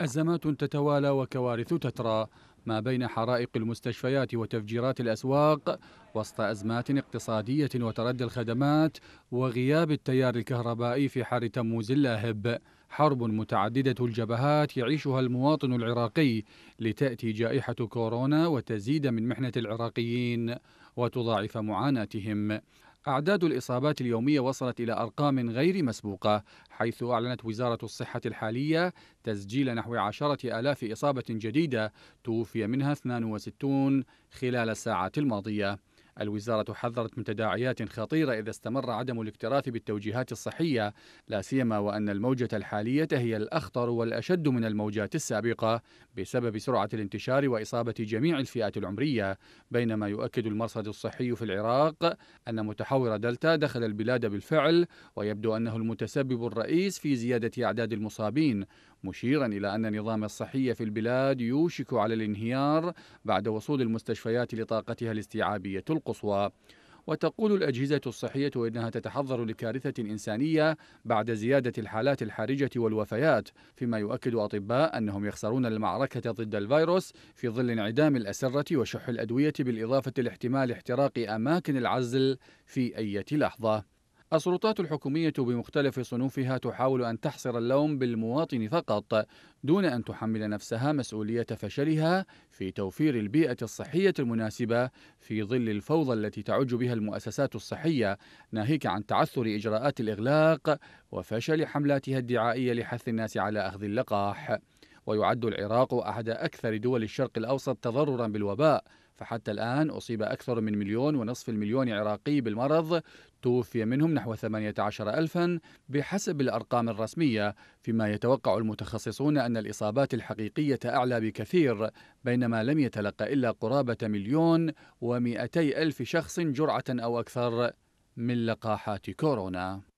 أزمات تتوالى وكوارث تترى ما بين حرائق المستشفيات وتفجيرات الأسواق وسط أزمات اقتصادية وتردي الخدمات وغياب التيار الكهربائي في حر تموز اللاهب حرب متعددة الجبهات يعيشها المواطن العراقي لتأتي جائحة كورونا وتزيد من محنة العراقيين وتضاعف معاناتهم أعداد الإصابات اليومية وصلت إلى أرقام غير مسبوقة حيث أعلنت وزارة الصحة الحالية تسجيل نحو عشرة آلاف إصابة جديدة توفي منها 62 خلال الساعات الماضية الوزارة حذرت من تداعيات خطيرة إذا استمر عدم الاكتراث بالتوجيهات الصحية لا سيما وأن الموجة الحالية هي الأخطر والأشد من الموجات السابقة بسبب سرعة الانتشار وإصابة جميع الفئات العمرية بينما يؤكد المرصد الصحي في العراق أن متحور دلتا دخل البلاد بالفعل ويبدو أنه المتسبب الرئيس في زيادة أعداد المصابين مشيرا إلى أن نظام الصحية في البلاد يوشك على الانهيار بعد وصول المستشفيات لطاقتها الاستيعابية القصوى وتقول الأجهزة الصحية إنها تتحضر لكارثة إنسانية بعد زيادة الحالات الحرجة والوفيات فيما يؤكد أطباء أنهم يخسرون المعركة ضد الفيروس في ظل انعدام الأسرة وشح الأدوية بالإضافة لاحتمال احتراق أماكن العزل في أي لحظة السلطات الحكومية بمختلف صنوفها تحاول أن تحصر اللوم بالمواطن فقط دون أن تحمل نفسها مسؤولية فشلها في توفير البيئة الصحية المناسبة في ظل الفوضى التي تعج بها المؤسسات الصحية ناهيك عن تعثر إجراءات الإغلاق وفشل حملاتها الدعائية لحث الناس على أخذ اللقاح ويعد العراق أحد أكثر دول الشرق الأوسط تضررا بالوباء فحتى الآن أصيب أكثر من مليون ونصف المليون عراقي بالمرض توفي منهم نحو 18 ألفا بحسب الأرقام الرسمية فيما يتوقع المتخصصون أن الإصابات الحقيقية أعلى بكثير بينما لم يتلق إلا قرابة مليون ومئتي ألف شخص جرعة أو أكثر من لقاحات كورونا